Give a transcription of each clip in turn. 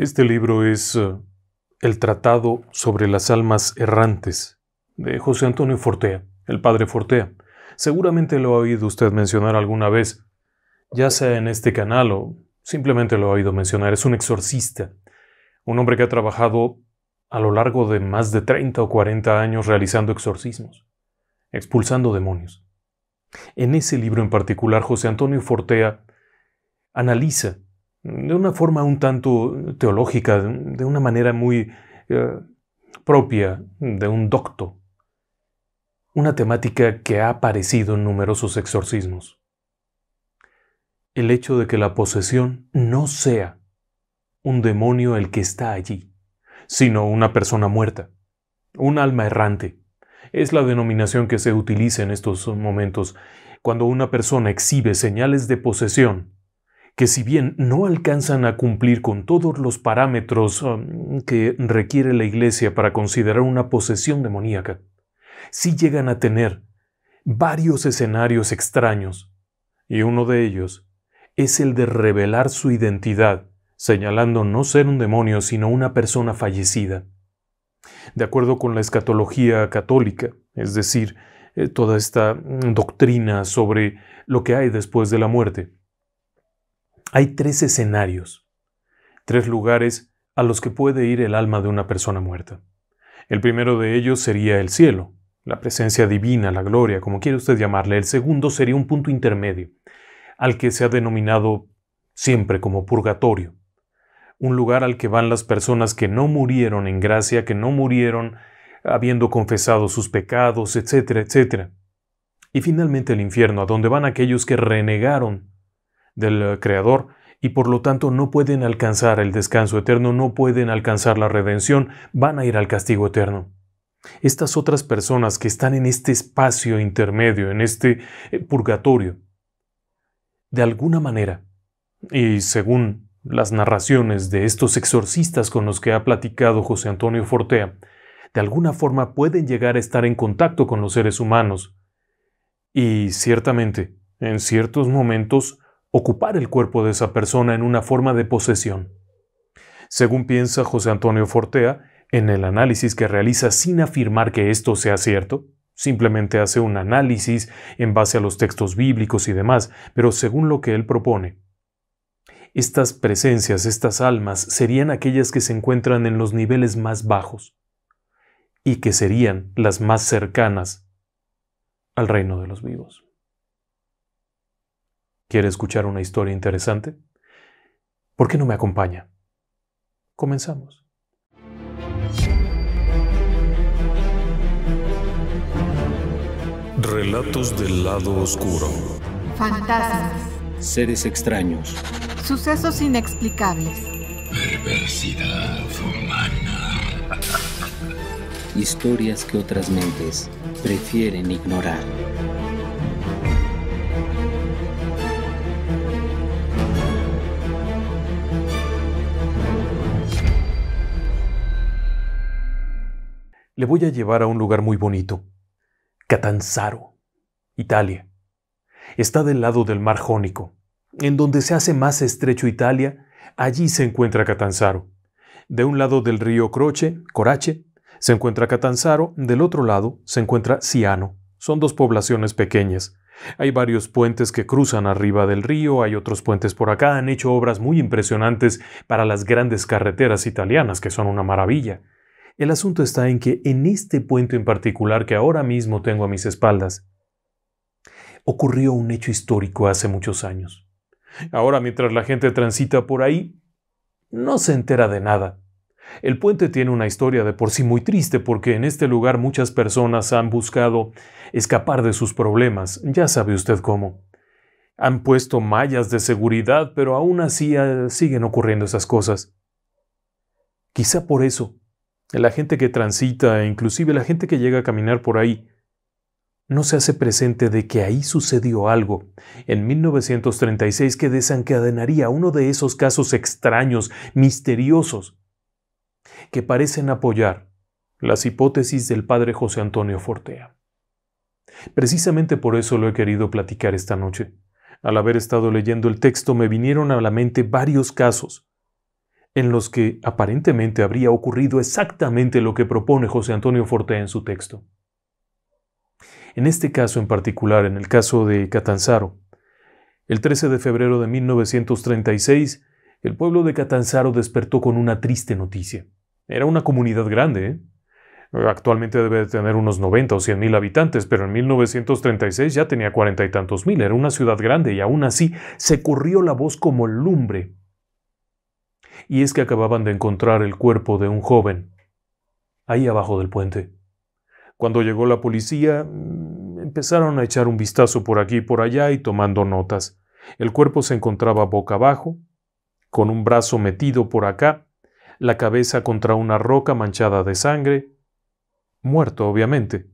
Este libro es eh, El Tratado sobre las Almas Errantes de José Antonio Fortea, el padre Fortea. Seguramente lo ha oído usted mencionar alguna vez, ya sea en este canal o simplemente lo ha oído mencionar. Es un exorcista, un hombre que ha trabajado a lo largo de más de 30 o 40 años realizando exorcismos, expulsando demonios. En ese libro en particular, José Antonio Fortea analiza de una forma un tanto teológica, de una manera muy eh, propia de un docto, una temática que ha aparecido en numerosos exorcismos. El hecho de que la posesión no sea un demonio el que está allí, sino una persona muerta, un alma errante. Es la denominación que se utiliza en estos momentos cuando una persona exhibe señales de posesión que si bien no alcanzan a cumplir con todos los parámetros um, que requiere la Iglesia para considerar una posesión demoníaca, sí llegan a tener varios escenarios extraños, y uno de ellos es el de revelar su identidad, señalando no ser un demonio, sino una persona fallecida. De acuerdo con la escatología católica, es decir, eh, toda esta mm, doctrina sobre lo que hay después de la muerte, hay tres escenarios, tres lugares a los que puede ir el alma de una persona muerta. El primero de ellos sería el cielo, la presencia divina, la gloria, como quiere usted llamarle. El segundo sería un punto intermedio, al que se ha denominado siempre como purgatorio, un lugar al que van las personas que no murieron en gracia, que no murieron habiendo confesado sus pecados, etcétera, etcétera. Y finalmente el infierno, a donde van aquellos que renegaron del Creador y por lo tanto no pueden alcanzar el descanso eterno, no pueden alcanzar la redención, van a ir al castigo eterno. Estas otras personas que están en este espacio intermedio, en este eh, purgatorio, de alguna manera, y según las narraciones de estos exorcistas con los que ha platicado José Antonio Fortea, de alguna forma pueden llegar a estar en contacto con los seres humanos. Y ciertamente, en ciertos momentos ocupar el cuerpo de esa persona en una forma de posesión. Según piensa José Antonio Fortea, en el análisis que realiza sin afirmar que esto sea cierto, simplemente hace un análisis en base a los textos bíblicos y demás, pero según lo que él propone. Estas presencias, estas almas, serían aquellas que se encuentran en los niveles más bajos y que serían las más cercanas al reino de los vivos. ¿Quiere escuchar una historia interesante? ¿Por qué no me acompaña? Comenzamos. Relatos del lado oscuro. Fantasmas. Seres extraños. Sucesos inexplicables. Perversidad humana. Historias que otras mentes prefieren ignorar. le voy a llevar a un lugar muy bonito, Catanzaro, Italia. Está del lado del mar Jónico. En donde se hace más estrecho Italia, allí se encuentra Catanzaro. De un lado del río Croce, Corache, se encuentra Catanzaro, del otro lado se encuentra Siano. Son dos poblaciones pequeñas. Hay varios puentes que cruzan arriba del río, hay otros puentes por acá, han hecho obras muy impresionantes para las grandes carreteras italianas, que son una maravilla. El asunto está en que en este puente en particular que ahora mismo tengo a mis espaldas, ocurrió un hecho histórico hace muchos años. Ahora mientras la gente transita por ahí, no se entera de nada. El puente tiene una historia de por sí muy triste porque en este lugar muchas personas han buscado escapar de sus problemas, ya sabe usted cómo. Han puesto mallas de seguridad, pero aún así eh, siguen ocurriendo esas cosas. Quizá por eso la gente que transita, inclusive la gente que llega a caminar por ahí, no se hace presente de que ahí sucedió algo en 1936 que desencadenaría uno de esos casos extraños, misteriosos, que parecen apoyar las hipótesis del padre José Antonio Fortea. Precisamente por eso lo he querido platicar esta noche. Al haber estado leyendo el texto me vinieron a la mente varios casos en los que aparentemente habría ocurrido exactamente lo que propone José Antonio Forte en su texto. En este caso en particular, en el caso de Catanzaro, el 13 de febrero de 1936, el pueblo de Catanzaro despertó con una triste noticia. Era una comunidad grande. ¿eh? Actualmente debe tener unos 90 o 100 mil habitantes, pero en 1936 ya tenía cuarenta y tantos mil. Era una ciudad grande y aún así se corrió la voz como lumbre y es que acababan de encontrar el cuerpo de un joven, ahí abajo del puente. Cuando llegó la policía, mm, empezaron a echar un vistazo por aquí y por allá y tomando notas. El cuerpo se encontraba boca abajo, con un brazo metido por acá, la cabeza contra una roca manchada de sangre, muerto obviamente.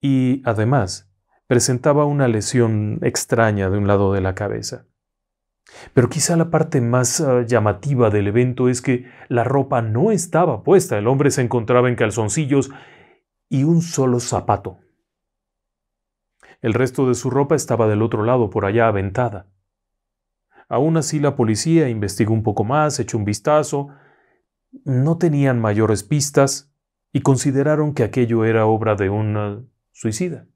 Y además, presentaba una lesión extraña de un lado de la cabeza. Pero quizá la parte más ah, llamativa del evento es que la ropa no estaba puesta, el hombre se encontraba en calzoncillos y un solo zapato. El resto de su ropa estaba del otro lado, por allá aventada. Aún así la policía investigó un poco más, echó un vistazo. No tenían mayores pistas y consideraron que aquello era obra de un ah, suicida,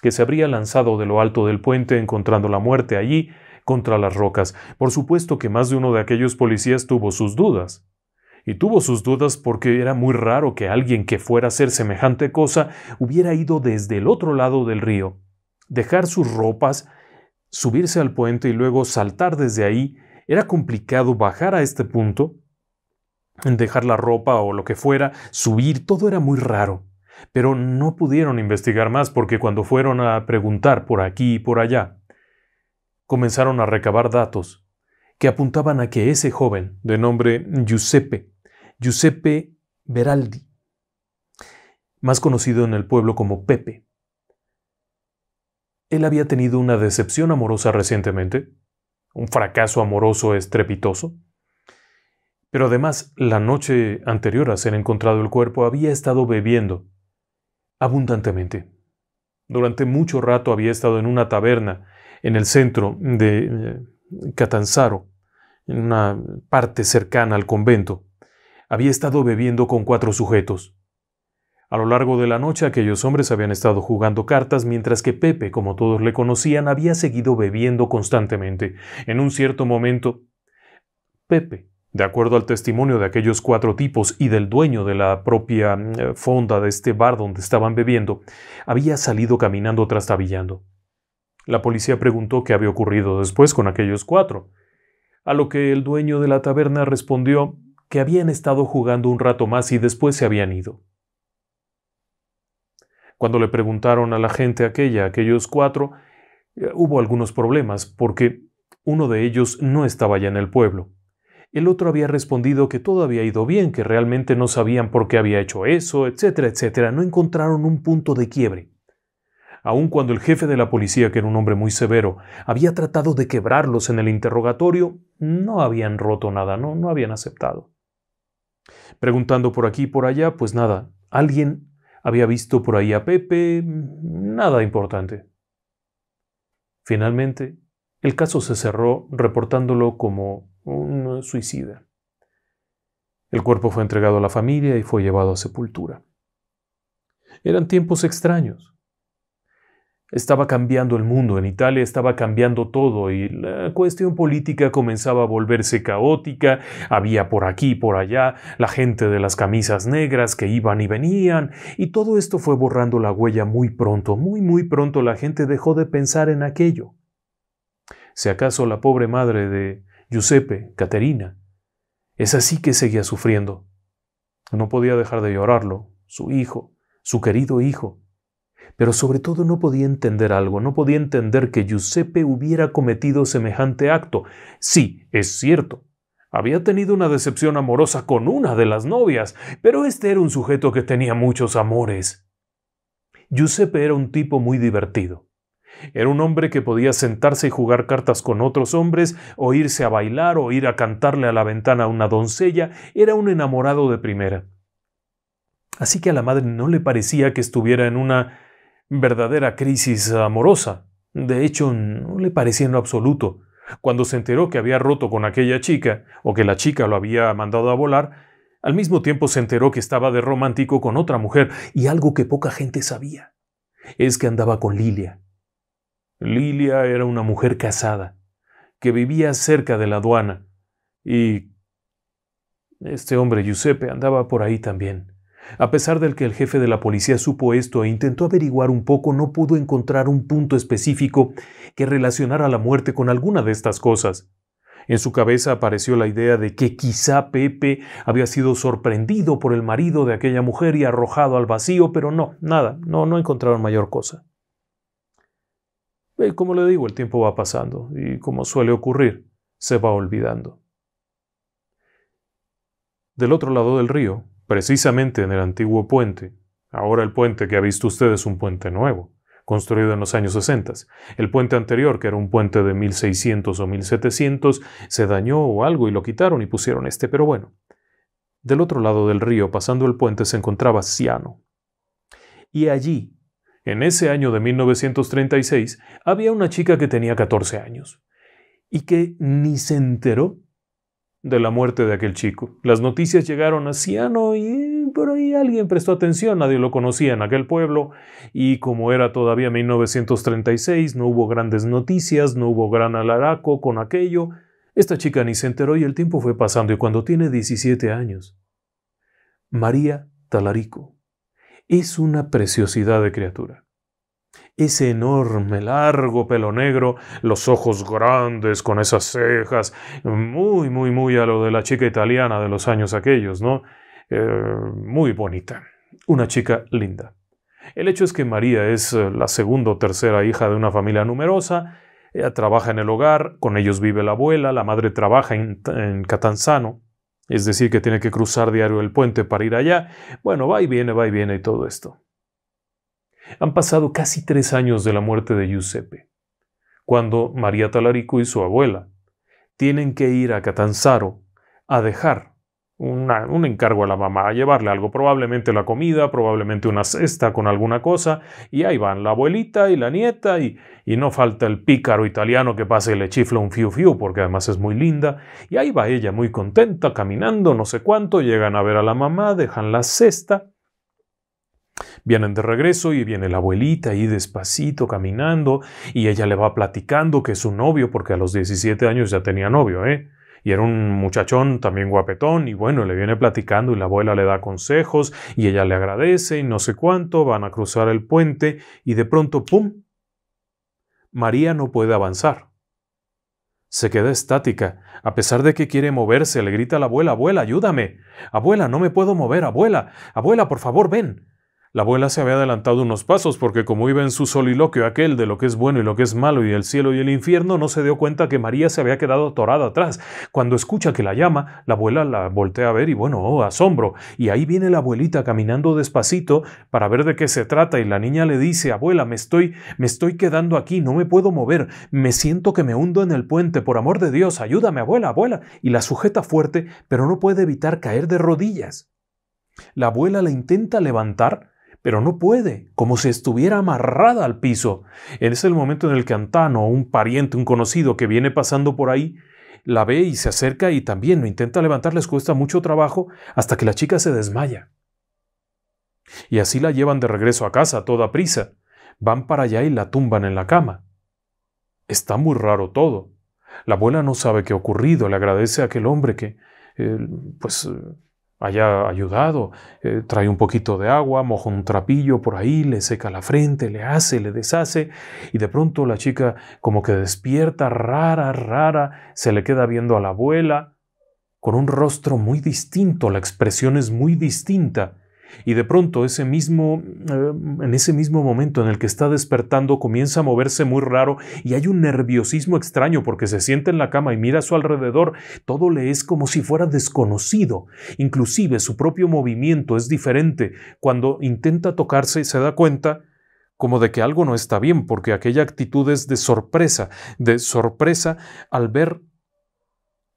que se habría lanzado de lo alto del puente encontrando la muerte allí contra las rocas. Por supuesto que más de uno de aquellos policías tuvo sus dudas. Y tuvo sus dudas porque era muy raro que alguien que fuera a hacer semejante cosa hubiera ido desde el otro lado del río, dejar sus ropas, subirse al puente y luego saltar desde ahí. Era complicado bajar a este punto, dejar la ropa o lo que fuera, subir, todo era muy raro. Pero no pudieron investigar más porque cuando fueron a preguntar por aquí y por allá, comenzaron a recabar datos que apuntaban a que ese joven, de nombre Giuseppe, Giuseppe Beraldi, más conocido en el pueblo como Pepe, él había tenido una decepción amorosa recientemente, un fracaso amoroso estrepitoso, pero además la noche anterior a ser encontrado el cuerpo había estado bebiendo abundantemente. Durante mucho rato había estado en una taberna en el centro de eh, Catanzaro, en una parte cercana al convento, había estado bebiendo con cuatro sujetos. A lo largo de la noche aquellos hombres habían estado jugando cartas mientras que Pepe, como todos le conocían, había seguido bebiendo constantemente. En un cierto momento, Pepe, de acuerdo al testimonio de aquellos cuatro tipos y del dueño de la propia eh, fonda de este bar donde estaban bebiendo, había salido caminando trastabillando. La policía preguntó qué había ocurrido después con aquellos cuatro, a lo que el dueño de la taberna respondió que habían estado jugando un rato más y después se habían ido. Cuando le preguntaron a la gente aquella, aquellos cuatro, eh, hubo algunos problemas porque uno de ellos no estaba ya en el pueblo. El otro había respondido que todo había ido bien, que realmente no sabían por qué había hecho eso, etcétera, etcétera. No encontraron un punto de quiebre aun cuando el jefe de la policía, que era un hombre muy severo, había tratado de quebrarlos en el interrogatorio, no habían roto nada, no, habían aceptado. Preguntando por aquí y por allá, pues nada, alguien había visto por ahí a Pepe, nada importante. Finalmente, el caso se cerró reportándolo como un suicida. El cuerpo fue entregado a la familia y fue llevado a sepultura. Eran tiempos extraños. Estaba cambiando el mundo, en Italia estaba cambiando todo y la cuestión política comenzaba a volverse caótica, había por aquí y por allá la gente de las camisas negras que iban y venían y todo esto fue borrando la huella muy pronto, muy muy pronto la gente dejó de pensar en aquello. Si acaso la pobre madre de Giuseppe, Caterina, es así que seguía sufriendo. No podía dejar de llorarlo, su hijo, su querido hijo, pero sobre todo no podía entender algo, no podía entender que Giuseppe hubiera cometido semejante acto. Sí, es cierto. Había tenido una decepción amorosa con una de las novias, pero este era un sujeto que tenía muchos amores. Giuseppe era un tipo muy divertido. Era un hombre que podía sentarse y jugar cartas con otros hombres, o irse a bailar, o ir a cantarle a la ventana a una doncella, era un enamorado de primera. Así que a la madre no le parecía que estuviera en una verdadera crisis amorosa. De hecho, no le parecía en lo absoluto. Cuando se enteró que había roto con aquella chica, o que la chica lo había mandado a volar, al mismo tiempo se enteró que estaba de romántico con otra mujer, y algo que poca gente sabía, es que andaba con Lilia. Lilia era una mujer casada, que vivía cerca de la aduana, y este hombre Giuseppe andaba por ahí también. A pesar del que el jefe de la policía supo esto e intentó averiguar un poco, no pudo encontrar un punto específico que relacionara la muerte con alguna de estas cosas. En su cabeza apareció la idea de que quizá Pepe había sido sorprendido por el marido de aquella mujer y arrojado al vacío, pero no, nada, no, encontraron mayor cosa. Eh, como le digo, el tiempo va pasando y como suele ocurrir, se va olvidando. Del otro lado del río, precisamente en el antiguo puente. Ahora el puente que ha visto usted es un puente nuevo, construido en los años 60. El puente anterior, que era un puente de 1600 o 1700, se dañó o algo y lo quitaron y pusieron este, pero bueno. Del otro lado del río, pasando el puente, se encontraba Ciano. Y allí, en ese año de 1936, había una chica que tenía 14 años y que ni se enteró de la muerte de aquel chico. Las noticias llegaron a y pero ahí alguien prestó atención, nadie lo conocía en aquel pueblo y como era todavía 1936 no hubo grandes noticias, no hubo gran alaraco con aquello. Esta chica ni se enteró y el tiempo fue pasando y cuando tiene 17 años. María Talarico es una preciosidad de criatura ese enorme, largo pelo negro, los ojos grandes con esas cejas, muy, muy, muy a lo de la chica italiana de los años aquellos, ¿no? Eh, muy bonita, una chica linda. El hecho es que María es eh, la segunda o tercera hija de una familia numerosa, ella trabaja en el hogar, con ellos vive la abuela, la madre trabaja en Catanzano, es decir, que tiene que cruzar diario el puente para ir allá. Bueno, va y viene, va y viene y todo esto. Han pasado casi tres años de la muerte de Giuseppe, cuando María Talarico y su abuela tienen que ir a Catanzaro a dejar un encargo a la mamá, a llevarle algo, probablemente la comida, probablemente una cesta con alguna cosa, y ahí van la abuelita y la nieta, y, y no falta el pícaro italiano que pase y le chifla un fiu fiu, porque además es muy linda, y ahí va ella muy contenta, caminando, no sé cuánto, llegan a ver a la mamá, dejan la cesta, Vienen de regreso y viene la abuelita ahí despacito caminando y ella le va platicando que es su novio, porque a los 17 años ya tenía novio, ¿eh? y era un muchachón también guapetón y bueno, le viene platicando y la abuela le da consejos y ella le agradece y no sé cuánto, van a cruzar el puente y de pronto, ¡pum! María no puede avanzar. Se queda estática, a pesar de que quiere moverse, le grita a la abuela, abuela, ayúdame, abuela, no me puedo mover, abuela, abuela, por favor, ven. La abuela se había adelantado unos pasos porque como iba en su soliloquio aquel de lo que es bueno y lo que es malo y el cielo y el infierno, no se dio cuenta que María se había quedado atorada atrás. Cuando escucha que la llama, la abuela la voltea a ver y bueno, oh, asombro. Y ahí viene la abuelita caminando despacito para ver de qué se trata y la niña le dice, abuela, me estoy, me estoy quedando aquí, no me puedo mover, me siento que me hundo en el puente, por amor de Dios, ayúdame, abuela, abuela. Y la sujeta fuerte, pero no puede evitar caer de rodillas. La abuela la intenta levantar, pero no puede, como si estuviera amarrada al piso. Es el momento en el que Antano, un pariente, un conocido que viene pasando por ahí, la ve y se acerca y también lo intenta levantar, les cuesta mucho trabajo hasta que la chica se desmaya. Y así la llevan de regreso a casa a toda prisa. Van para allá y la tumban en la cama. Está muy raro todo. La abuela no sabe qué ha ocurrido, le agradece a aquel hombre que, eh, pues, haya ayudado. Eh, trae un poquito de agua, moja un trapillo por ahí, le seca la frente, le hace, le deshace, y de pronto la chica como que despierta rara, rara, se le queda viendo a la abuela, con un rostro muy distinto, la expresión es muy distinta, y de pronto ese mismo, eh, en ese mismo momento en el que está despertando comienza a moverse muy raro y hay un nerviosismo extraño porque se siente en la cama y mira a su alrededor, todo le es como si fuera desconocido. Inclusive su propio movimiento es diferente. Cuando intenta tocarse se da cuenta como de que algo no está bien, porque aquella actitud es de sorpresa, de sorpresa al ver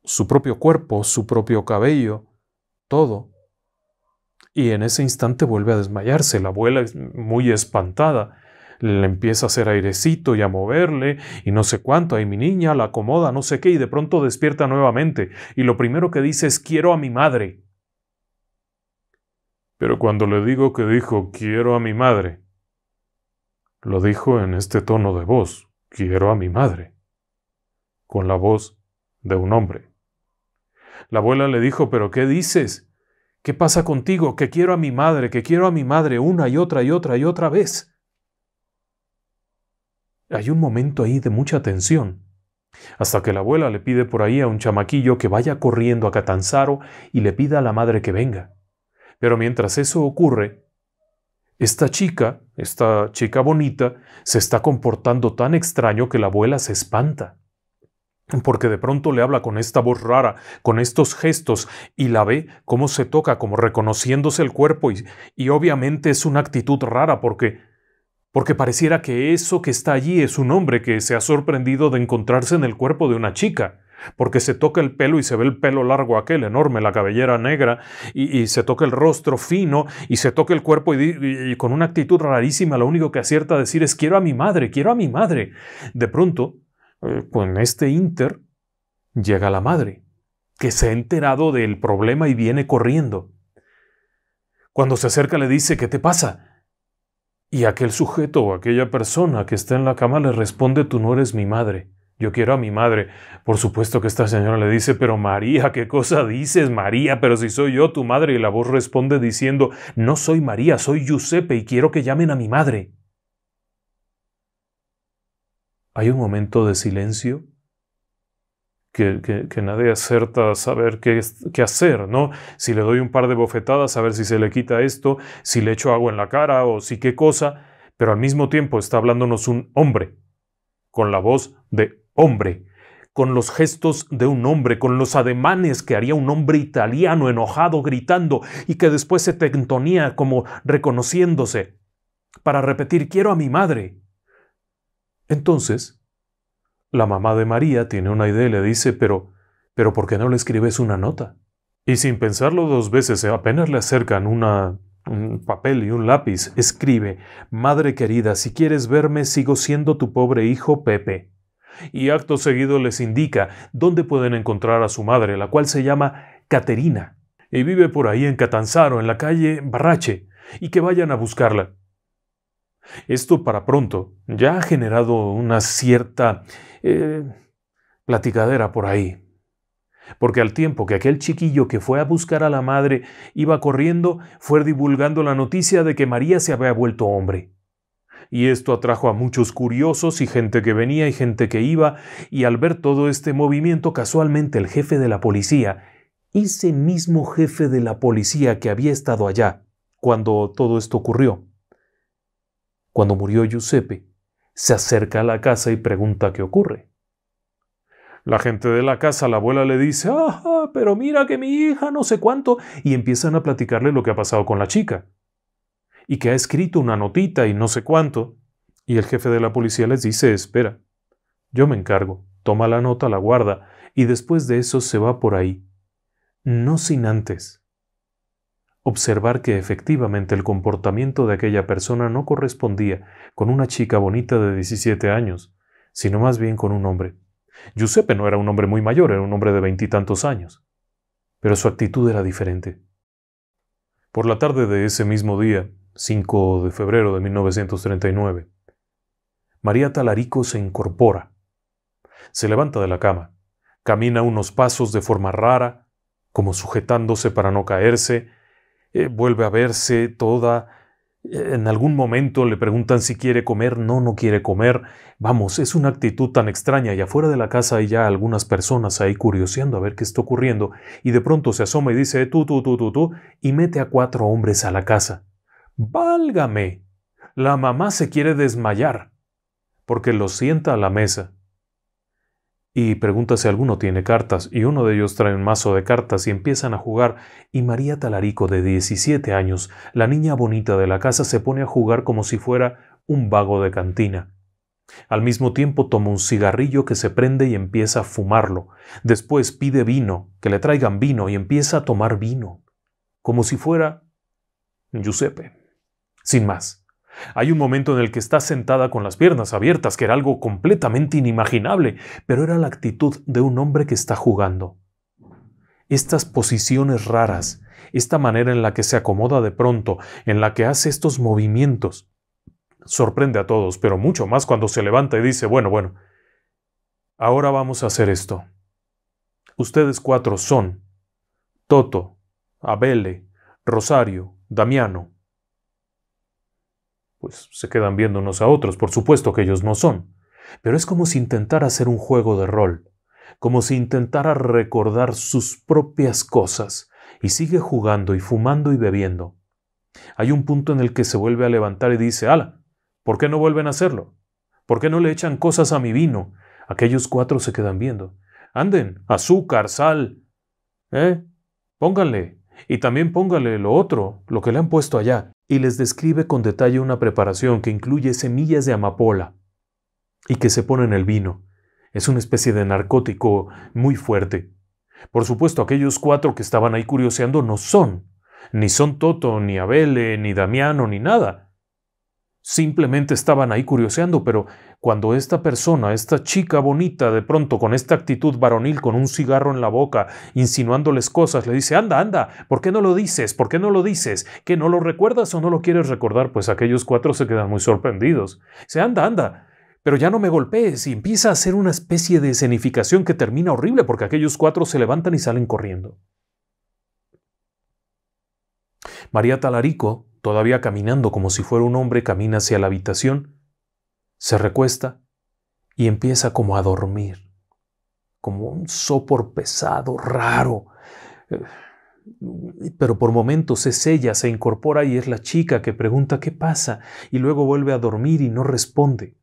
su propio cuerpo, su propio cabello, todo y en ese instante vuelve a desmayarse. La abuela, es muy espantada, le empieza a hacer airecito y a moverle y no sé cuánto, y mi niña la acomoda, no sé qué, y de pronto despierta nuevamente, y lo primero que dice es quiero a mi madre. Pero cuando le digo que dijo quiero a mi madre, lo dijo en este tono de voz, quiero a mi madre, con la voz de un hombre. La abuela le dijo, pero ¿qué dices? ¿Qué pasa contigo? Que quiero a mi madre, que quiero a mi madre una y otra y otra y otra vez. Hay un momento ahí de mucha tensión, hasta que la abuela le pide por ahí a un chamaquillo que vaya corriendo a Catanzaro y le pida a la madre que venga. Pero mientras eso ocurre, esta chica, esta chica bonita, se está comportando tan extraño que la abuela se espanta porque de pronto le habla con esta voz rara, con estos gestos, y la ve cómo se toca, como reconociéndose el cuerpo, y, obviamente es una actitud rara porque porque pareciera que eso que está allí es un hombre que se ha sorprendido de encontrarse en el cuerpo de una chica, porque se toca el pelo y se ve el pelo largo aquel enorme, la cabellera negra, y, se toca el rostro fino, y se toca el cuerpo y, y con una actitud rarísima lo único que acierta a decir es quiero a mi madre, quiero a mi madre. De pronto, pues eh, en este Inter, llega la madre, que se ha enterado del problema y viene corriendo. Cuando se acerca le dice, ¿qué te pasa? Y aquel sujeto o aquella persona que está en la cama le responde, tú no eres mi madre. Yo quiero a mi madre. Por supuesto que esta señora le dice, pero María, ¿qué cosa dices, María? Pero si soy yo tu madre. Y la voz responde diciendo, no soy María, soy Giuseppe y quiero que llamen a mi madre hay un momento de silencio que, nadie acerta a saber qué, hacer, ¿no? Si le doy un par de bofetadas, a ver si se le quita esto, si le echo agua en la cara o si qué cosa, pero al mismo tiempo está hablándonos un hombre, con la voz de hombre, con los gestos de un hombre, con los ademanes que haría un hombre italiano enojado gritando y que después se tentonía como reconociéndose para repetir quiero a mi madre. Entonces, la mamá de María tiene una idea y le dice, pero, pero ¿por qué no le escribes una nota? Y sin pensarlo dos veces, eh, apenas le acercan un papel y un lápiz, escribe, Madre querida, si quieres verme, sigo siendo tu pobre hijo Pepe. Y acto seguido les indica dónde pueden encontrar a su madre, la cual se llama Caterina, y vive por ahí en Catanzaro, en la calle Barrache, y que vayan a buscarla. Esto para pronto ya ha generado una cierta eh, platicadera por ahí. Porque al tiempo que aquel chiquillo que fue a buscar a la madre iba corriendo, fue divulgando la noticia de que María se había vuelto hombre. Y esto atrajo a muchos curiosos y gente que venía y gente que iba, y al ver todo este movimiento, casualmente el jefe de la policía, ese mismo jefe de la policía que había estado allá cuando todo esto ocurrió, cuando murió Giuseppe, se acerca a la casa y pregunta qué ocurre. La gente de la casa, la abuela le dice, ah, pero mira que mi hija no sé cuánto, y empiezan a platicarle lo que ha pasado con la chica, y que ha escrito una notita y no sé cuánto, y el jefe de la policía les dice, espera, yo me encargo, toma la nota, la guarda, y después de eso se va por ahí, no sin antes observar que efectivamente el comportamiento de aquella persona no correspondía con una chica bonita de 17 años, sino más bien con un hombre. Giuseppe no era un hombre muy mayor, era un hombre de veintitantos años, pero su actitud era diferente. Por la tarde de ese mismo día, 5 de febrero de 1939, María Talarico se incorpora. Se levanta de la cama, camina unos pasos de forma rara, como sujetándose para no caerse, eh, vuelve a verse toda. Eh, en algún momento le preguntan si quiere comer, no, no quiere comer. Vamos, es una actitud tan extraña y afuera de la casa hay ya algunas personas ahí curioseando a ver qué está ocurriendo y de pronto se asoma y dice tú, tú, tú, tú, tú y mete a cuatro hombres a la casa. Válgame. La mamá se quiere desmayar porque lo sienta a la mesa y pregunta si alguno tiene cartas, y uno de ellos trae un mazo de cartas y empiezan a jugar, y María Talarico, de 17 años, la niña bonita de la casa, se pone a jugar como si fuera un vago de cantina. Al mismo tiempo toma un cigarrillo que se prende y empieza a fumarlo. Después pide vino, que le traigan vino, y empieza a tomar vino, como si fuera Giuseppe, sin más. Hay un momento en el que está sentada con las piernas abiertas, que era algo completamente inimaginable, pero era la actitud de un hombre que está jugando. Estas posiciones raras, esta manera en la que se acomoda de pronto, en la que hace estos movimientos, sorprende a todos, pero mucho más cuando se levanta y dice, bueno, bueno, ahora vamos a hacer esto. Ustedes cuatro son Toto, Abele, Rosario, Damiano pues se quedan viendo unos a otros, por supuesto que ellos no son. Pero es como si intentara hacer un juego de rol, como si intentara recordar sus propias cosas, y sigue jugando y fumando y bebiendo. Hay un punto en el que se vuelve a levantar y dice, ala, ¿por qué no vuelven a hacerlo? ¿Por qué no le echan cosas a mi vino? Aquellos cuatro se quedan viendo. Anden, azúcar, sal. ¿Eh? Pónganle. Y también pónganle lo otro, lo que le han puesto allá y les describe con detalle una preparación que incluye semillas de amapola y que se pone en el vino. Es una especie de narcótico muy fuerte. Por supuesto, aquellos cuatro que estaban ahí curioseando no son, ni son Toto, ni Abele, ni Damiano, ni nada. Simplemente estaban ahí curioseando, pero cuando esta persona, esta chica bonita, de pronto con esta actitud varonil, con un cigarro en la boca, insinuándoles cosas, le dice, anda, anda, ¿por qué no lo dices? ¿Por qué no lo dices? ¿Que no lo recuerdas o no lo quieres recordar? Pues aquellos cuatro se quedan muy sorprendidos. Se anda, anda, pero ya no me golpees y empieza a hacer una especie de escenificación que termina horrible porque aquellos cuatro se levantan y salen corriendo. María Talarico, todavía caminando como si fuera un hombre, camina hacia la habitación, se recuesta y empieza como a dormir, como un sopor pesado, raro. Eh, pero por momentos es ella, se incorpora y es la chica que pregunta qué pasa y luego vuelve a dormir y no responde.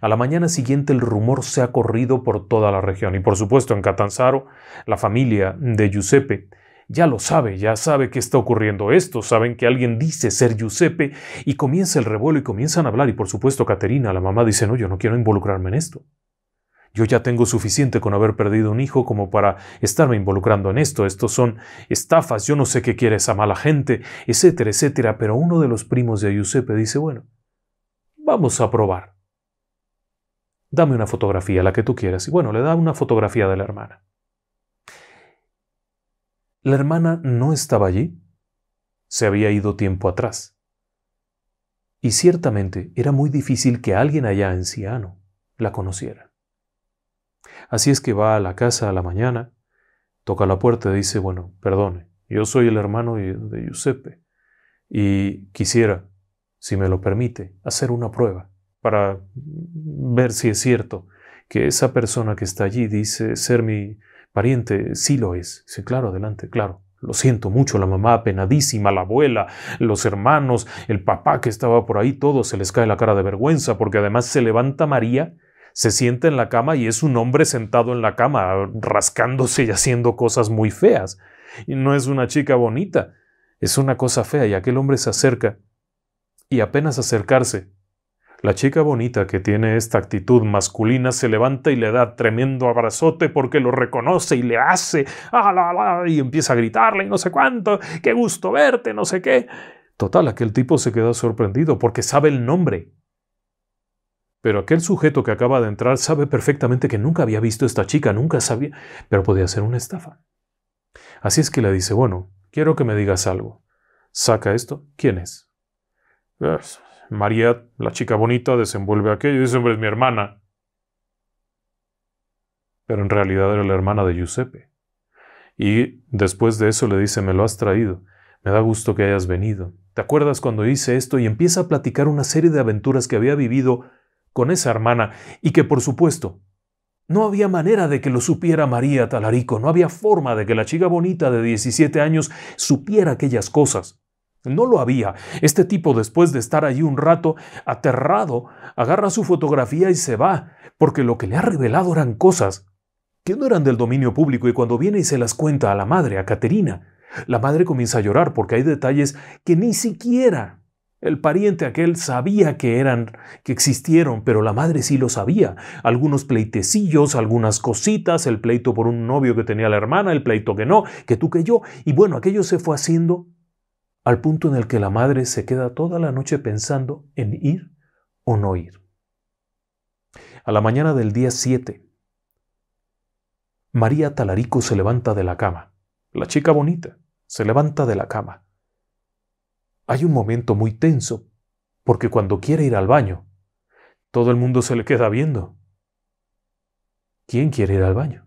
A la mañana siguiente el rumor se ha corrido por toda la región y por supuesto en Catanzaro la familia de Giuseppe ya lo sabe, ya sabe que está ocurriendo esto, saben que alguien dice ser Giuseppe y comienza el revuelo y comienzan a hablar y por supuesto Caterina, la mamá, dice, no, yo no quiero involucrarme en esto. Yo ya tengo suficiente con haber perdido un hijo como para estarme involucrando en esto. Estos son estafas, yo no sé qué quiere esa mala gente, etcétera, etcétera. Pero uno de los primos de Giuseppe dice, bueno, vamos a probar. Dame una fotografía, la que tú quieras. Y bueno, le da una fotografía de la hermana. La hermana no estaba allí. Se había ido tiempo atrás. Y ciertamente era muy difícil que alguien allá anciano la conociera. Así es que va a la casa a la mañana, toca la puerta y dice, bueno, perdone, yo soy el hermano de Giuseppe y quisiera, si me lo permite, hacer una prueba para ver si es cierto que esa persona que está allí dice ser mi, Pariente, sí lo es. Sí, claro, adelante, claro. Lo siento mucho, la mamá apenadísima, la abuela, los hermanos, el papá que estaba por ahí, todo se les cae la cara de vergüenza, porque además se levanta María, se sienta en la cama y es un hombre sentado en la cama, rascándose y haciendo cosas muy feas. Y no es una chica bonita, es una cosa fea, y aquel hombre se acerca, y apenas acercarse, la chica bonita que tiene esta actitud masculina se levanta y le da tremendo abrazote porque lo reconoce y le hace ¡Ah, la, y empieza a gritarle y no sé cuánto, qué gusto verte, no sé qué. Total, aquel tipo se queda sorprendido porque sabe el nombre. Pero aquel sujeto que acaba de entrar sabe perfectamente que nunca había visto a esta chica, nunca sabía, pero podía ser una estafa. Así es que le dice, bueno, quiero que me digas algo. Saca esto. ¿Quién es? María, la chica bonita, desenvuelve aquello y dice, hombre, es mi hermana. Pero en realidad era la hermana de Giuseppe. Y después de eso le dice, me lo has traído, me da gusto que hayas venido. ¿Te acuerdas cuando hice esto? Y empieza a platicar una serie de aventuras que había vivido con esa hermana y que por supuesto no había manera de que lo supiera María Talarico, no había forma de que la chica bonita de 17 años supiera aquellas cosas. No lo había. Este tipo, después de estar allí un rato, aterrado, agarra su fotografía y se va, porque lo que le ha revelado eran cosas que no eran del dominio público y cuando viene y se las cuenta a la madre, a Caterina, la madre comienza a llorar porque hay detalles que ni siquiera el pariente aquel sabía que eran, que existieron, pero la madre sí lo sabía. Algunos pleitecillos, algunas cositas, el pleito por un novio que tenía la hermana, el pleito que no, que tú que yo. Y bueno, aquello se fue haciendo al punto en el que la madre se queda toda la noche pensando en ir o no ir. A la mañana del día 7, María Talarico se levanta de la cama. La chica bonita se levanta de la cama. Hay un momento muy tenso, porque cuando quiere ir al baño, todo el mundo se le queda viendo. ¿Quién quiere ir al baño?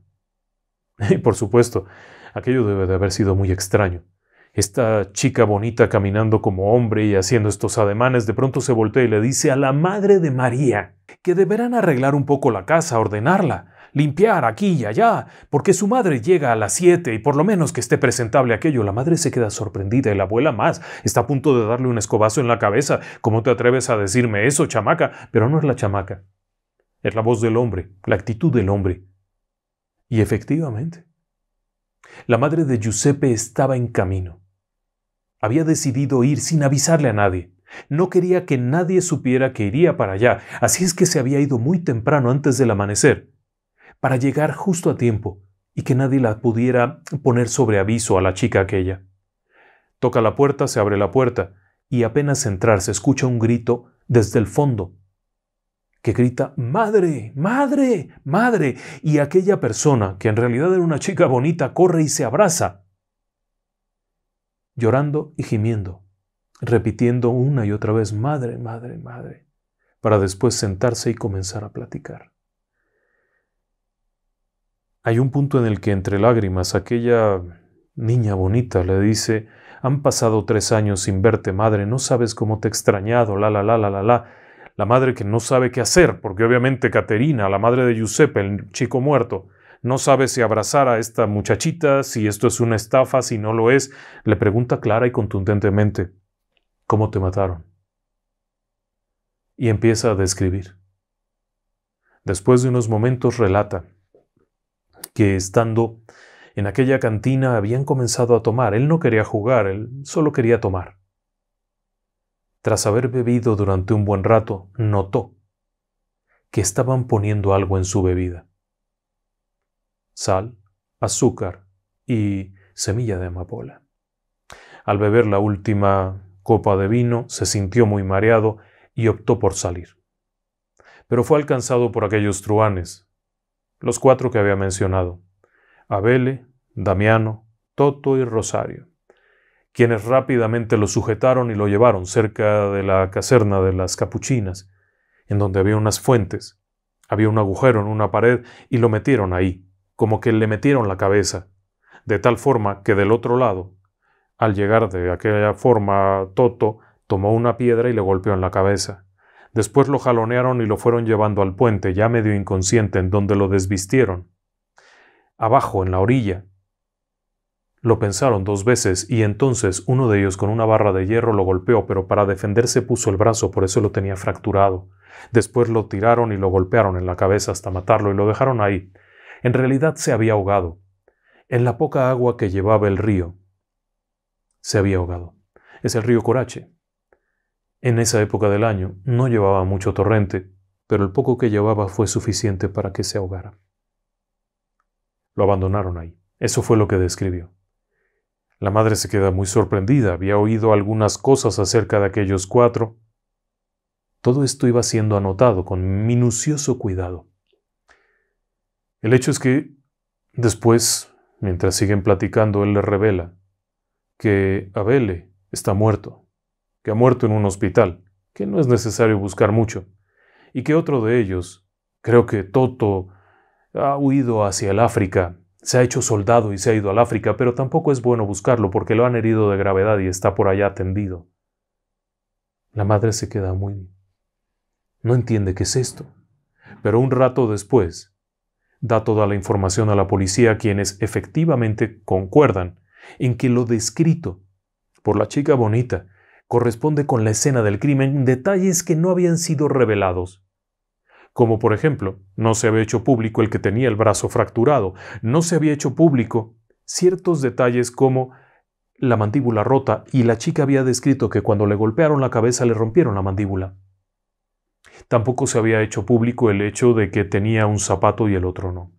Y por supuesto, aquello debe de haber sido muy extraño esta chica bonita caminando como hombre y haciendo estos ademanes, de pronto se voltea y le dice a la madre de María que deberán arreglar un poco la casa, ordenarla, limpiar aquí y allá, porque su madre llega a las siete y por lo menos que esté presentable aquello. La madre se queda sorprendida y la abuela más. Está a punto de darle un escobazo en la cabeza. ¿Cómo te atreves a decirme eso, chamaca? Pero no es la chamaca. Es la voz del hombre, la actitud del hombre. Y efectivamente, la madre de Giuseppe estaba en camino. Había decidido ir sin avisarle a nadie. No quería que nadie supiera que iría para allá, así es que se había ido muy temprano antes del amanecer, para llegar justo a tiempo y que nadie la pudiera poner sobre aviso a la chica aquella. Toca la puerta, se abre la puerta, y apenas entrar se escucha un grito desde el fondo, que grita Madre, madre, madre, y aquella persona, que en realidad era una chica bonita, corre y se abraza llorando y gimiendo, repitiendo una y otra vez, Madre, Madre, Madre, para después sentarse y comenzar a platicar. Hay un punto en el que entre lágrimas aquella niña bonita le dice, han pasado tres años sin verte, madre, no sabes cómo te he extrañado, la, la, la, la, la, la. La madre que no sabe qué hacer, porque obviamente Caterina, la madre de Giuseppe, el chico muerto, no sabe si abrazar a esta muchachita, si esto es una estafa, si no lo es, le pregunta clara y contundentemente, ¿cómo te mataron? Y empieza a describir. Después de unos momentos relata que estando en aquella cantina habían comenzado a tomar. Él no quería jugar, él solo quería tomar. Tras haber bebido durante un buen rato, notó que estaban poniendo algo en su bebida sal, azúcar y semilla de amapola. Al beber la última copa de vino, se sintió muy mareado y optó por salir. Pero fue alcanzado por aquellos truhanes, los cuatro que había mencionado, Abele, Damiano, Toto y Rosario, quienes rápidamente lo sujetaron y lo llevaron cerca de la caserna de las Capuchinas, en donde había unas fuentes. Había un agujero en una pared y lo metieron ahí, como que le metieron la cabeza, de tal forma que del otro lado, al llegar de aquella forma, Toto tomó una piedra y le golpeó en la cabeza. Después lo jalonearon y lo fueron llevando al puente, ya medio inconsciente, en donde lo desvistieron. Abajo, en la orilla. Lo pensaron dos veces y entonces uno de ellos con una barra de hierro lo golpeó, pero para defenderse puso el brazo, por eso lo tenía fracturado. Después lo tiraron y lo golpearon en la cabeza hasta matarlo y lo dejaron ahí, en realidad se había ahogado. En la poca agua que llevaba el río, se había ahogado. Es el río Corache. En esa época del año no llevaba mucho torrente, pero el poco que llevaba fue suficiente para que se ahogara. Lo abandonaron ahí. Eso fue lo que describió. La madre se queda muy sorprendida, había oído algunas cosas acerca de aquellos cuatro. Todo esto iba siendo anotado con minucioso cuidado. El hecho es que después, mientras siguen platicando, él le revela que Abele está muerto, que ha muerto en un hospital, que no es necesario buscar mucho, y que otro de ellos, creo que Toto, ha huido hacia el África, se ha hecho soldado y se ha ido al África, pero tampoco es bueno buscarlo porque lo han herido de gravedad y está por allá atendido. La madre se queda muy... No entiende qué es esto. Pero un rato después, da toda la información a la policía quienes efectivamente concuerdan en que lo descrito por la chica bonita corresponde con la escena del crimen detalles que no habían sido revelados. Como por ejemplo, no se había hecho público el que tenía el brazo fracturado, no se había hecho público ciertos detalles como la mandíbula rota y la chica había descrito que cuando le golpearon la cabeza le rompieron la mandíbula. Tampoco se había hecho público el hecho de que tenía un zapato y el otro no.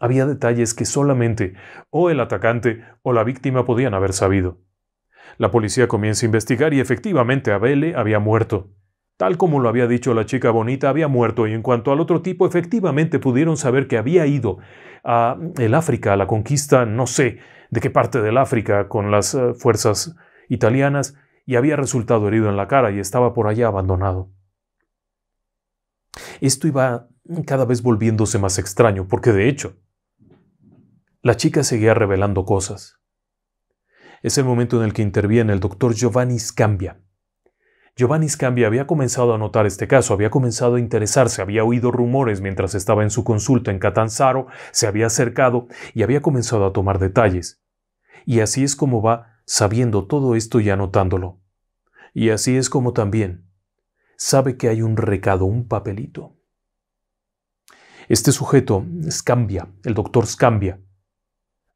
Había detalles que solamente o el atacante o la víctima podían haber sabido. La policía comienza a investigar y efectivamente Abele había muerto. Tal como lo había dicho la chica bonita, había muerto y en cuanto al otro tipo, efectivamente pudieron saber que había ido a el África, a la conquista, no sé de qué parte del África, con las eh, fuerzas italianas, y había resultado herido en la cara y estaba por allá abandonado. Esto iba cada vez volviéndose más extraño, porque de hecho, la chica seguía revelando cosas. Es el momento en el que interviene el doctor Giovanni Scambia. Giovanni Scambia había comenzado a notar este caso, había comenzado a interesarse, había oído rumores mientras estaba en su consulta en Catanzaro, se había acercado y había comenzado a tomar detalles. Y así es como va sabiendo todo esto y anotándolo. Y así es como también sabe que hay un recado, un papelito. Este sujeto, Scambia, el doctor Scambia,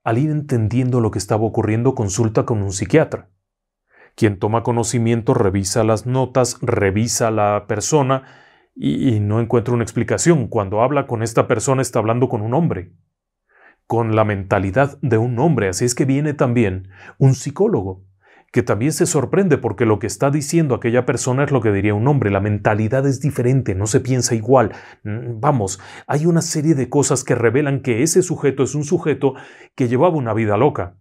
al ir entendiendo lo que estaba ocurriendo, consulta con un psiquiatra. Quien toma conocimiento revisa las notas, revisa la persona y, y no encuentra una explicación. Cuando habla con esta persona está hablando con un hombre, con la mentalidad de un hombre. Así es que viene también un psicólogo que también se sorprende porque lo que está diciendo aquella persona es lo que diría un hombre. La mentalidad es diferente, no se piensa igual. Mm, vamos, hay una serie de cosas que revelan que ese sujeto es un sujeto que llevaba una vida loca.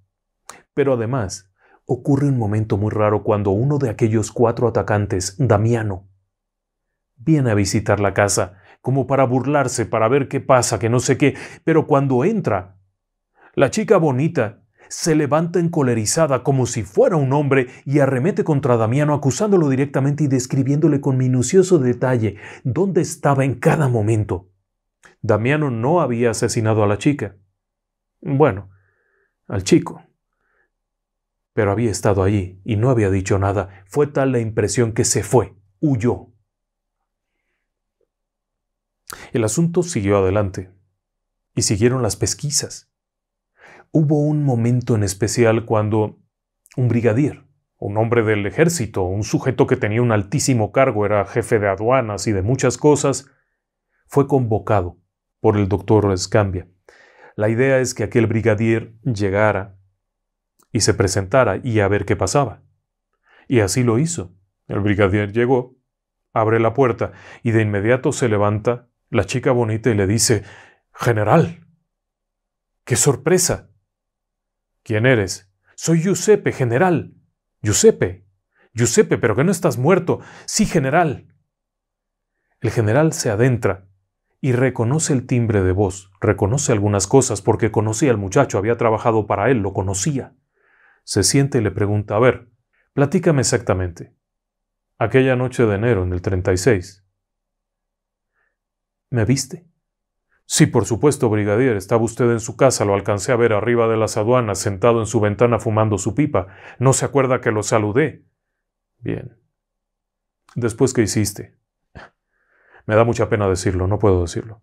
Pero además, ocurre un momento muy raro cuando uno de aquellos cuatro atacantes, Damiano, viene a visitar la casa, como para burlarse, para ver qué pasa, que no sé qué, pero cuando entra, la chica bonita, se levanta encolerizada como si fuera un hombre y arremete contra Damiano acusándolo directamente y describiéndole con minucioso detalle dónde estaba en cada momento. Damiano no había asesinado a la chica. Bueno, al chico. Pero había estado allí y no había dicho nada. Fue tal la impresión que se fue, huyó. El asunto siguió adelante y siguieron las pesquisas. Hubo un momento en especial cuando un brigadier, un hombre del ejército, un sujeto que tenía un altísimo cargo, era jefe de aduanas y de muchas cosas, fue convocado por el doctor Escambia. La idea es que aquel brigadier llegara y se presentara y a ver qué pasaba. Y así lo hizo. El brigadier llegó, abre la puerta y de inmediato se levanta la chica bonita y le dice, General, qué sorpresa. ¿Quién eres? Soy Giuseppe, general. Giuseppe. Giuseppe, pero que no estás muerto. Sí, general. El general se adentra y reconoce el timbre de voz, reconoce algunas cosas porque conocía al muchacho, había trabajado para él, lo conocía. Se siente y le pregunta, a ver, platícame exactamente. Aquella noche de enero en el 36. ¿Me viste? Sí, por supuesto, brigadier. Estaba usted en su casa, lo alcancé a ver arriba de las aduanas, sentado en su ventana fumando su pipa. No se acuerda que lo saludé. Bien. Después, ¿qué hiciste? Me da mucha pena decirlo, no puedo decirlo.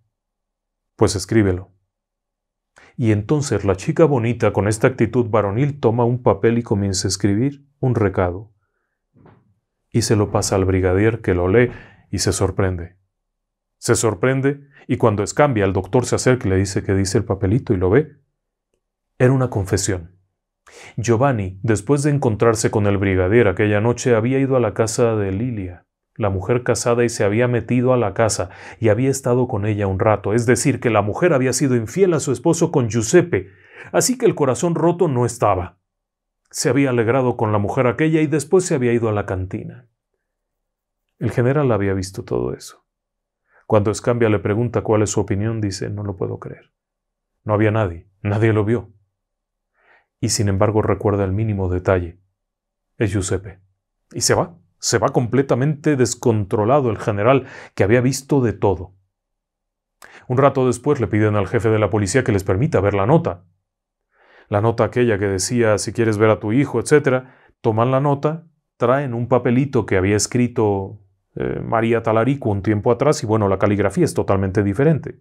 Pues escríbelo. Y entonces la chica bonita, con esta actitud varonil, toma un papel y comienza a escribir un recado. Y se lo pasa al brigadier que lo lee y se sorprende. Se sorprende y cuando escambia el doctor se acerca y le dice que dice el papelito y lo ve. Era una confesión. Giovanni, después de encontrarse con el brigadier aquella noche, había ido a la casa de Lilia, la mujer casada, y se había metido a la casa y había estado con ella un rato, es decir, que la mujer había sido infiel a su esposo con Giuseppe, así que el corazón roto no estaba. Se había alegrado con la mujer aquella y después se había ido a la cantina. El general había visto todo eso. Cuando Escambia le pregunta cuál es su opinión, dice, no lo puedo creer. No había nadie, nadie lo vio. Y sin embargo recuerda el mínimo detalle. Es Giuseppe. Y se va, se va completamente descontrolado el general, que había visto de todo. Un rato después le piden al jefe de la policía que les permita ver la nota. La nota aquella que decía si quieres ver a tu hijo, etc. Toman la nota, traen un papelito que había escrito eh, María Talarico un tiempo atrás y bueno, la caligrafía es totalmente diferente.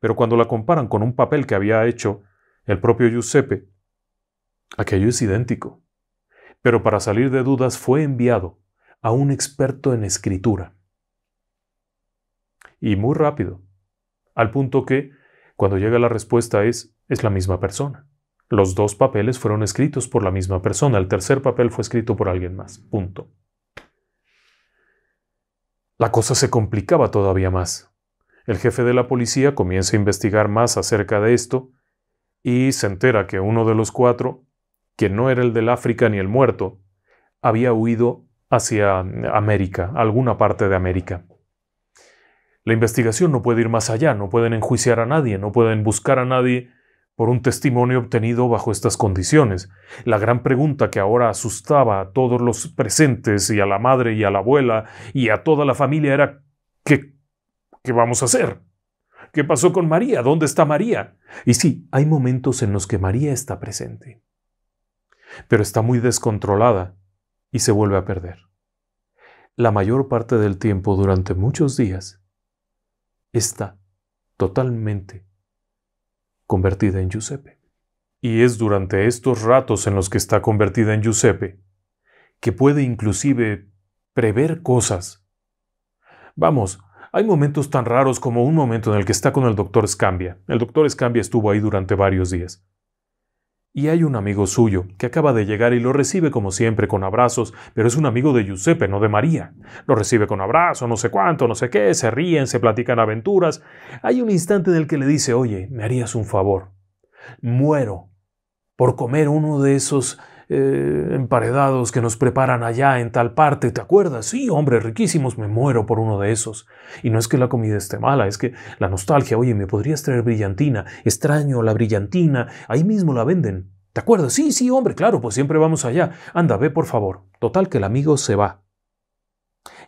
Pero cuando la comparan con un papel que había hecho el propio Giuseppe, aquello es idéntico. Pero para salir de dudas fue enviado a un experto en escritura. Y muy rápido, al punto que, cuando llega la respuesta es, es la misma persona. Los dos papeles fueron escritos por la misma persona, el tercer papel fue escrito por alguien más. Punto. La cosa se complicaba todavía más. El jefe de la policía comienza a investigar más acerca de esto y se entera que uno de los cuatro, que no era el del África ni el muerto, había huido hacia América, alguna parte de América. La investigación no puede ir más allá, no pueden enjuiciar a nadie, no pueden buscar a nadie por un testimonio obtenido bajo estas condiciones. La gran pregunta que ahora asustaba a todos los presentes y a la madre y a la abuela y a toda la familia era ¿qué, qué vamos a hacer? ¿Qué pasó con María? ¿Dónde está María? Y sí, hay momentos en los que María está presente, pero está muy descontrolada y se vuelve a perder. La mayor parte del tiempo durante muchos días está totalmente convertida en Giuseppe. Y es durante estos ratos en los que está convertida en Giuseppe que puede inclusive prever cosas. Vamos, hay momentos tan raros como un momento en el que está con el doctor Scambia. El doctor Scambia estuvo ahí durante varios días. Y hay un amigo suyo, que acaba de llegar y lo recibe como siempre con abrazos, pero es un amigo de Giuseppe, no de María. Lo recibe con abrazo, no sé cuánto, no sé qué, se ríen, se platican aventuras. Hay un instante en el que le dice, oye, me harías un favor. Muero por comer uno de esos eh, emparedados que nos preparan allá en tal parte, ¿te acuerdas? Sí, hombre, riquísimos, me muero por uno de esos. Y no es que la comida esté mala, es que la nostalgia, oye, me podrías traer brillantina, extraño la brillantina, ahí mismo la venden. ¿Te acuerdas? Sí, sí, hombre, claro, pues siempre vamos allá. Anda, ve, por favor. Total que el amigo se va.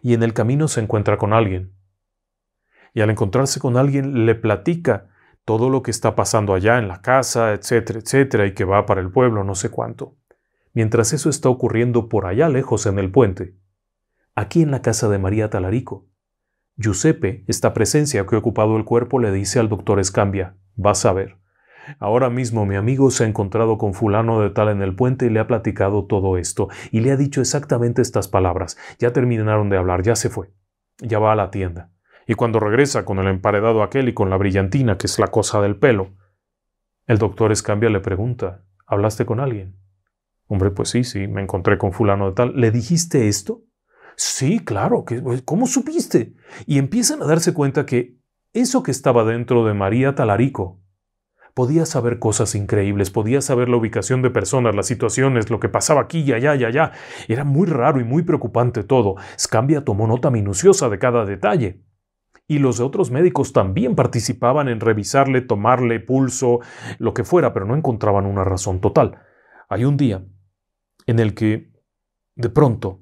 Y en el camino se encuentra con alguien. Y al encontrarse con alguien le platica todo lo que está pasando allá en la casa, etcétera, etcétera, y que va para el pueblo, no sé cuánto mientras eso está ocurriendo por allá lejos en el puente. Aquí en la casa de María Talarico. Giuseppe, esta presencia que ha ocupado el cuerpo, le dice al doctor Escambia, vas a ver. Ahora mismo mi amigo se ha encontrado con fulano de tal en el puente y le ha platicado todo esto, y le ha dicho exactamente estas palabras. Ya terminaron de hablar, ya se fue. Ya va a la tienda. Y cuando regresa con el emparedado aquel y con la brillantina, que es la cosa del pelo, el doctor Escambia le pregunta, ¿hablaste con alguien? Hombre, pues sí, sí, me encontré con fulano de tal. ¿Le dijiste esto? Sí, claro, pues, ¿cómo supiste? Y empiezan a darse cuenta que eso que estaba dentro de María Talarico podía saber cosas increíbles, podía saber la ubicación de personas, las situaciones, lo que pasaba aquí y allá y allá. Era muy raro y muy preocupante todo. Scambia tomó nota minuciosa de cada detalle. Y los otros médicos también participaban en revisarle, tomarle pulso, lo que fuera, pero no encontraban una razón total. Hay un día en el que, de pronto,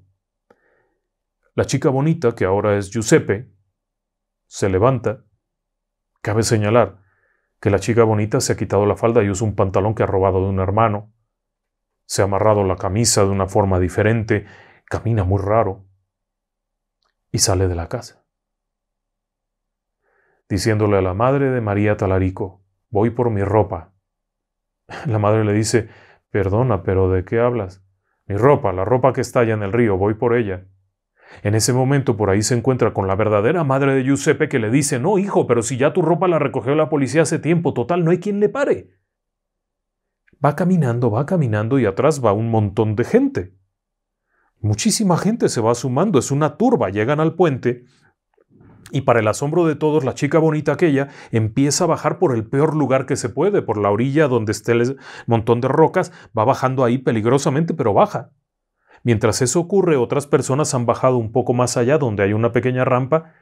la chica bonita, que ahora es Giuseppe, se levanta. Cabe señalar que la chica bonita se ha quitado la falda y usa un pantalón que ha robado de un hermano. Se ha amarrado la camisa de una forma diferente, camina muy raro y sale de la casa. Diciéndole a la madre de María Talarico, voy por mi ropa. La madre le dice, perdona, pero ¿de qué hablas? Mi ropa, la ropa que está allá en el río, voy por ella. En ese momento por ahí se encuentra con la verdadera madre de Giuseppe que le dice, no, hijo, pero si ya tu ropa la recogió la policía hace tiempo, total, no hay quien le pare. Va caminando, va caminando y atrás va un montón de gente. Muchísima gente se va sumando, es una turba, llegan al puente y para el asombro de todos, la chica bonita aquella empieza a bajar por el peor lugar que se puede, por la orilla donde esté el montón de rocas, va bajando ahí peligrosamente, pero baja. Mientras eso ocurre, otras personas han bajado un poco más allá donde hay una pequeña rampa,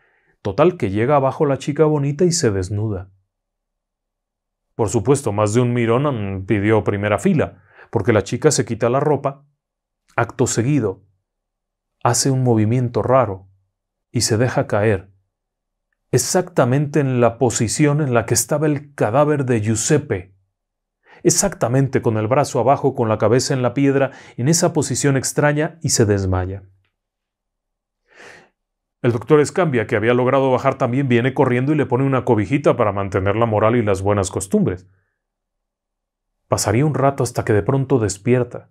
total que llega abajo la chica bonita y se desnuda. Por supuesto, más de un mirón pidió primera fila, porque la chica se quita la ropa, acto seguido, hace un movimiento raro y se deja caer exactamente en la posición en la que estaba el cadáver de Giuseppe, exactamente con el brazo abajo, con la cabeza en la piedra, en esa posición extraña y se desmaya. El doctor Escambia, que había logrado bajar también, viene corriendo y le pone una cobijita para mantener la moral y las buenas costumbres. Pasaría un rato hasta que de pronto despierta.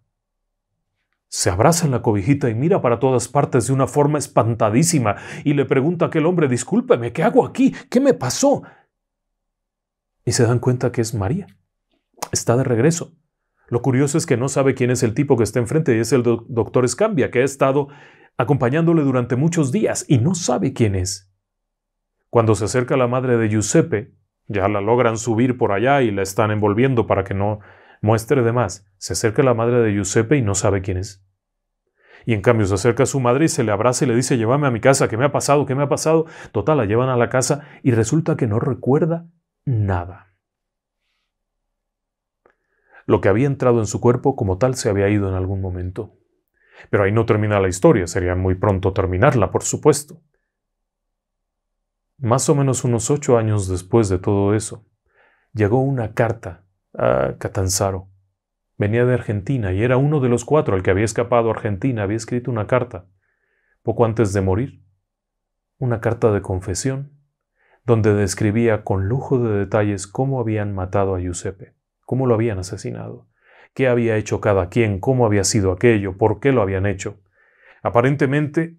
Se abraza en la cobijita y mira para todas partes de una forma espantadísima y le pregunta a aquel hombre, discúlpeme, ¿qué hago aquí? ¿Qué me pasó? Y se dan cuenta que es María. Está de regreso. Lo curioso es que no sabe quién es el tipo que está enfrente y es el doctor Escambia, que ha estado acompañándole durante muchos días y no sabe quién es. Cuando se acerca la madre de Giuseppe, ya la logran subir por allá y la están envolviendo para que no Muestre de más, se acerca la madre de Giuseppe y no sabe quién es. Y en cambio se acerca a su madre y se le abraza y le dice, llévame a mi casa, ¿qué me ha pasado? ¿Qué me ha pasado? Total, la llevan a la casa y resulta que no recuerda nada. Lo que había entrado en su cuerpo como tal se había ido en algún momento. Pero ahí no termina la historia, sería muy pronto terminarla, por supuesto. Más o menos unos ocho años después de todo eso, llegó una carta Catanzaro. Venía de Argentina y era uno de los cuatro al que había escapado a Argentina. Había escrito una carta, poco antes de morir, una carta de confesión, donde describía con lujo de detalles cómo habían matado a Giuseppe, cómo lo habían asesinado, qué había hecho cada quien, cómo había sido aquello, por qué lo habían hecho. Aparentemente,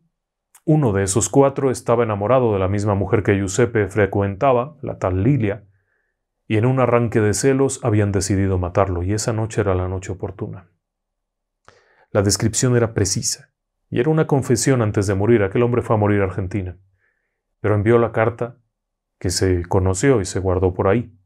uno de esos cuatro estaba enamorado de la misma mujer que Giuseppe frecuentaba, la tal Lilia, y en un arranque de celos habían decidido matarlo, y esa noche era la noche oportuna. La descripción era precisa, y era una confesión antes de morir. Aquel hombre fue a morir a Argentina, pero envió la carta que se conoció y se guardó por ahí.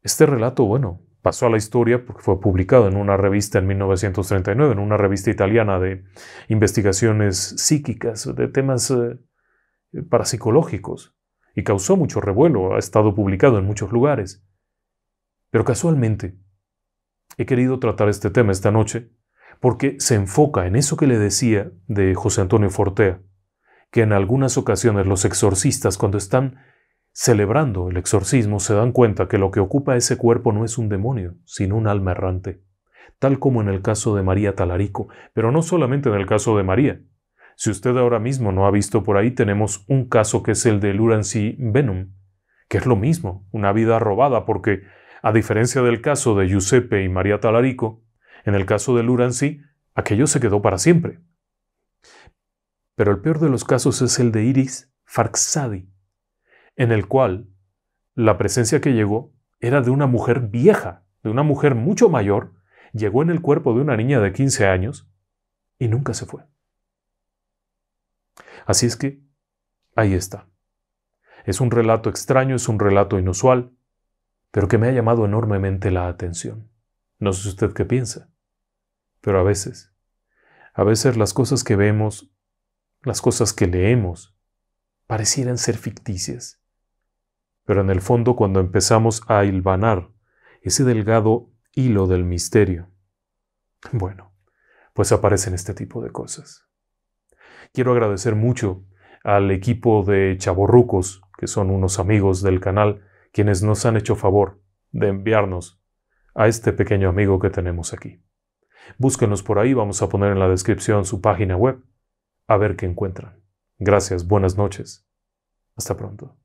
Este relato, bueno, pasó a la historia porque fue publicado en una revista en 1939, en una revista italiana de investigaciones psíquicas, de temas eh, parapsicológicos y causó mucho revuelo, ha estado publicado en muchos lugares. Pero casualmente, he querido tratar este tema esta noche porque se enfoca en eso que le decía de José Antonio Fortea, que en algunas ocasiones los exorcistas cuando están celebrando el exorcismo se dan cuenta que lo que ocupa ese cuerpo no es un demonio, sino un alma errante, tal como en el caso de María Talarico, pero no solamente en el caso de María, si usted ahora mismo no ha visto por ahí, tenemos un caso que es el de Lurancy Venom, que es lo mismo, una vida robada, porque a diferencia del caso de Giuseppe y María Talarico, en el caso de Lurancy, aquello se quedó para siempre. Pero el peor de los casos es el de Iris Farxadi, en el cual la presencia que llegó era de una mujer vieja, de una mujer mucho mayor, llegó en el cuerpo de una niña de 15 años y nunca se fue. Así es que ahí está. Es un relato extraño, es un relato inusual, pero que me ha llamado enormemente la atención. No sé usted qué piensa, pero a veces, a veces las cosas que vemos, las cosas que leemos, parecieran ser ficticias. Pero en el fondo cuando empezamos a hilvanar ese delgado hilo del misterio, bueno, pues aparecen este tipo de cosas. Quiero agradecer mucho al equipo de Chaborrucos, que son unos amigos del canal, quienes nos han hecho favor de enviarnos a este pequeño amigo que tenemos aquí. Búsquenos por ahí, vamos a poner en la descripción su página web, a ver qué encuentran. Gracias, buenas noches. Hasta pronto.